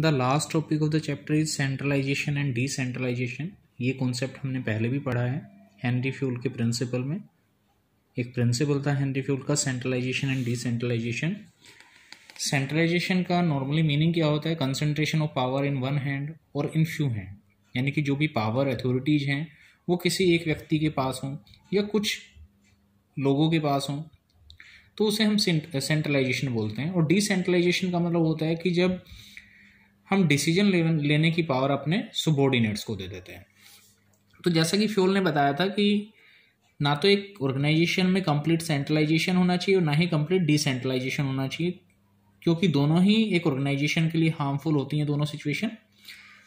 The last topic of the chapter is centralisation and decentralisation ये concept हमने पहले भी पढ़ा है हेनरी फ्यूल के प्रिंसिपल में एक प्रिंसिपल था हेनरी फ्यूल का सेंट्रलाइजेशन एंड डिसेंट्रलाइजेशन सेंट्रलाइजेशन का नॉर्मली मीनिंग क्या होता है concentration of power in one hand और इन फ्यू हैंड यानी कि जो भी पावर अथॉरिटीज़ हैं वो किसी एक व्यक्ति के पास हों या कुछ लोगों के पास हों तो उसे हम सेंट्रलाइजेशन बोलते हैं और डिसेंट्रलाइजेशन का मतलब होता है कि जब हम डिसीजन लेने की पावर अपने सुबोर्डिनेट्स को दे देते हैं तो जैसा कि फ्योल ने बताया था कि ना तो एक ऑर्गेनाइजेशन में कंप्लीट सेंट्रलाइजेशन होना चाहिए और ना ही कंप्लीट डिसेंट्रलाइजेशन होना चाहिए क्योंकि दोनों ही एक ऑर्गेनाइजेशन के लिए हार्मफुल होती हैं दोनों सिचुएशन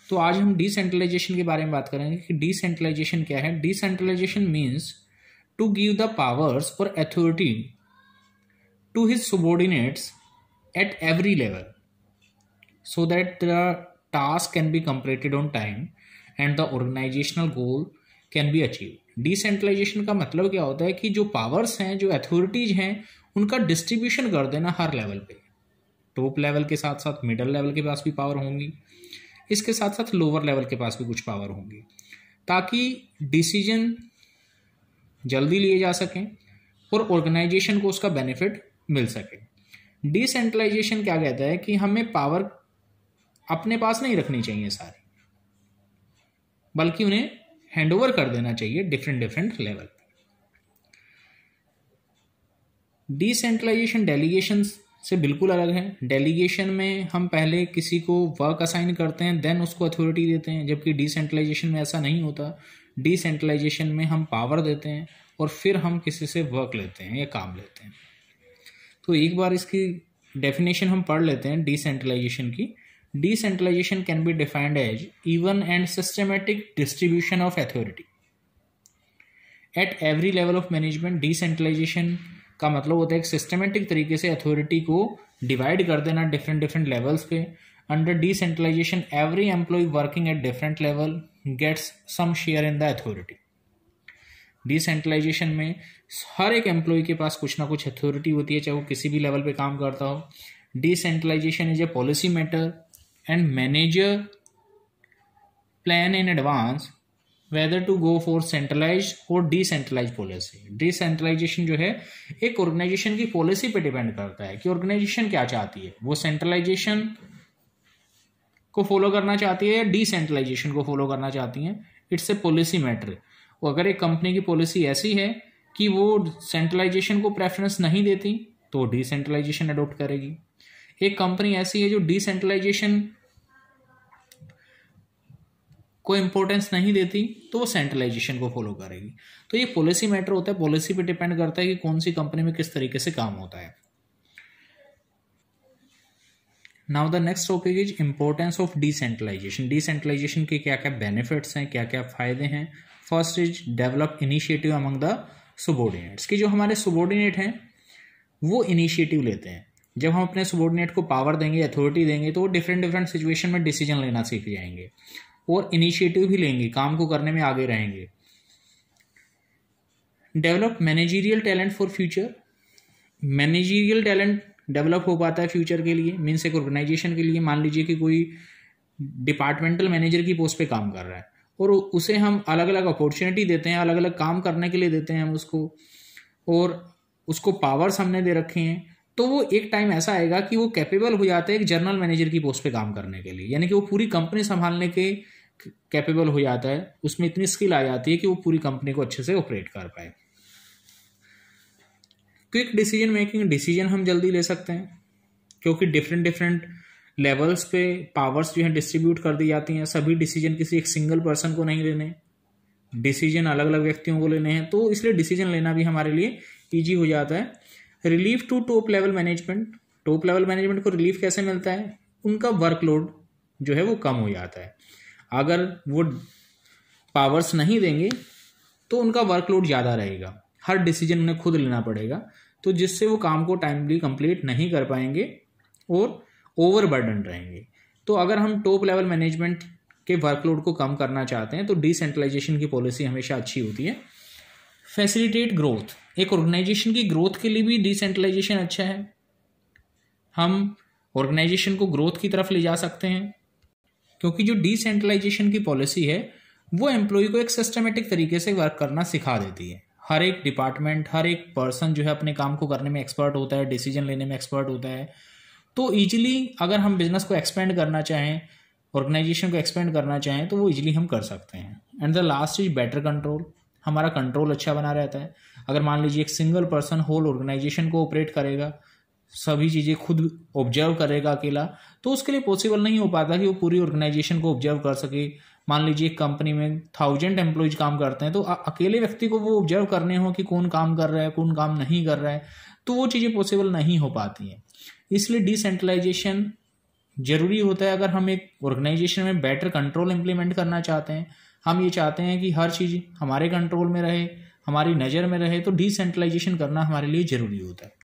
तो आज हम डिसेंट्रलाइजेशन के बारे में बात करेंगे कि डिसेंट्रलाइजेशन क्या है decentralisation means to give the powers और authority to his subordinates at every level so that the task can be completed on time and the organizational goal can be achieved decentralisation का मतलब क्या होता है कि जो पावर्स हैं जो अथॉरिटीज हैं उनका डिस्ट्रीब्यूशन कर देना हर लेवल पे टॉप लेवल के साथ साथ मिडल लेवल के पास भी पावर होंगी इसके साथ साथ लोअर लेवल के पास भी कुछ पावर होंगी ताकि डिसीजन जल्दी लिए जा सकें और ऑर्गेनाइजेशन को उसका बेनिफिट मिल सके डिसेंट्रलाइजेशन क्या कहता है कि हमें पावर अपने पास नहीं रखनी चाहिए सारी बल्कि उन्हें हैंड ओवर कर देना चाहिए डिफरेंट डिफरेंट लेवल पर डिसेंट्रलाइजेशन डेलीगेशन से बिल्कुल अलग है डेलीगेशन में हम पहले किसी को वर्क असाइन करते हैं देन उसको अथॉरिटी देते हैं जबकि डिसेंट्रलाइजेशन में ऐसा नहीं होता डिसेंट्रलाइजेशन में हम पावर देते हैं और फिर हम किसी से वर्क लेते हैं या काम लेते हैं तो एक बार इसकी डेफिनेशन हम पढ़ लेते हैं डिसेंट्रलाइजेशन की Decentralization can be defined as even and systematic distribution of authority. at every level of management decentralization का मतलब होता है एक सिस्टमेटिक तरीके से अथॉरिटी को डिवाइड कर देना डिफरेंट डिफरेंट लेवल्स पे under decentralisation every employee working at different level gets some share in the authority decentralisation में हर एक एम्प्लॉय के पास कुछ ना कुछ अथॉरिटी होती है चाहे वो किसी भी लेवल पे काम करता हो decentralisation is a policy matter and manager plan in advance whether to go for centralized or decentralized policy decentralization जो है एक organization की policy पे depend करता है कि organization क्या चाहती है वो centralization को follow करना चाहती है या decentralization को follow करना चाहती है it's a policy matter वो अगर एक company की policy ऐसी है कि वो centralization को preference नहीं देती तो decentralization adopt करेगी एक company ऐसी है जो डिसेंट्रलाइजेशन को इम्पोर्टेंस नहीं देती तो वो सेंट्रलाइजेशन को फॉलो करेगी तो ये पॉलिसी मैटर होता है पॉलिसी पे डिपेंड करता है कि कौन सी कंपनी में किस तरीके से काम होता है now the next topic is importance of decentralisation decentralisation के क्या क्या बेनिफिट्स हैं क्या क्या फायदे हैं first is develop initiative among the subordinates कि जो हमारे सुबोर्डिनेट हैं वो इनिशिएटिव लेते हैं जब हम अपने सुबोर्डिनेट को पावर देंगे अथॉरिटी देंगे तो वो डिफरेंट डिफरेंट सिचुएशन में डिसीजन लेना सीख जाएंगे और इनिशिएटिव भी लेंगे काम को करने में आगे रहेंगे develop managerial talent for future managerial talent develop हो पाता है फ्यूचर के लिए मीन्स एक ऑर्गेनाइजेशन के लिए मान लीजिए कि कोई डिपार्टमेंटल मैनेजर की पोस्ट पे काम कर रहा है और उसे हम अलग अलग अपॉर्चुनिटी देते हैं अलग अलग काम करने के लिए देते हैं हम उसको और उसको पावर्स हमने दे रखे हैं तो वो एक टाइम ऐसा आएगा कि वो कैपेबल हो जाता है एक जनरल मैनेजर की पोस्ट पे काम करने के लिए यानी कि वो पूरी कंपनी संभालने के कैपेबल हो जाता है उसमें इतनी स्किल आ जाती है कि वो पूरी कंपनी को अच्छे से ऑपरेट कर पाए क्विक डिसीजन मेकिंग डिसीजन हम जल्दी ले सकते हैं क्योंकि डिफरेंट डिफरेंट लेवल्स पे पावर्स जो हैं डिस्ट्रीब्यूट कर दी जाती हैं सभी डिसीजन किसी एक सिंगल पर्सन को नहीं लेने डिसीजन अलग अलग व्यक्तियों को लेने हैं तो इसलिए डिसीजन लेना भी हमारे लिए ईजी हो जाता है relief to top level management top level management को रिलीफ कैसे मिलता है उनका वर्कलोड जो है वो कम हो जाता है अगर वो पावर्स नहीं देंगे तो उनका वर्कलोड ज़्यादा रहेगा हर डिसीजन उन्हें खुद लेना पड़ेगा तो जिससे वो काम को टाइमली कंप्लीट नहीं कर पाएंगे और ओवरबर्डन रहेंगे तो अगर हम टॉप लेवल मैनेजमेंट के वर्कलोड को कम करना चाहते हैं तो डिसेंट्रलाइजेशन की पॉलिसी हमेशा अच्छी होती है फैसिलिटेट ग्रोथ एक ऑर्गेनाइजेशन की ग्रोथ के लिए भी डिसेंट्रलाइजेशन अच्छा है हम ऑर्गेनाइजेशन को ग्रोथ की तरफ ले जा सकते हैं क्योंकि जो डिसेंट्रलाइजेशन की पॉलिसी है वो एम्प्लॉय को एक सिस्टमेटिक तरीके से वर्क करना सिखा देती है हर एक डिपार्टमेंट हर एक पर्सन जो है अपने काम को करने में एक्सपर्ट होता है डिसीजन लेने में एक्सपर्ट होता है तो ईजिली अगर हम बिजनेस को एक्सपेंड करना चाहें ऑर्गेनाइजेशन को एक्सपेंड करना चाहें तो वो ईजिली हम कर सकते हैं and the last is better control हमारा कंट्रोल अच्छा बना रहता है अगर मान लीजिए एक सिंगल पर्सन होल ऑर्गेनाइजेशन को ऑपरेट करेगा सभी चीज़ें खुद ऑब्जर्व करेगा अकेला तो उसके लिए पॉसिबल नहीं हो पाता कि वो पूरी ऑर्गेनाइजेशन को ऑब्जर्व कर सके मान लीजिए एक कंपनी में थाउजेंड एम्प्लॉयज काम करते हैं तो अकेले व्यक्ति को वो ऑब्जर्व करने हो कि कौन काम कर रहा है कौन काम नहीं कर रहा है तो वो चीज़ें पॉसिबल नहीं हो पाती हैं इसलिए डिसेंट्रलाइजेशन जरूरी होता है अगर हम एक ऑर्गेनाइजेशन में बेटर कंट्रोल इम्प्लीमेंट करना चाहते हैं हम ये चाहते हैं कि हर चीज़ हमारे कंट्रोल में रहे हमारी नज़र में रहे तो डिसेंट्रलाइजेशन करना हमारे लिए ज़रूरी होता है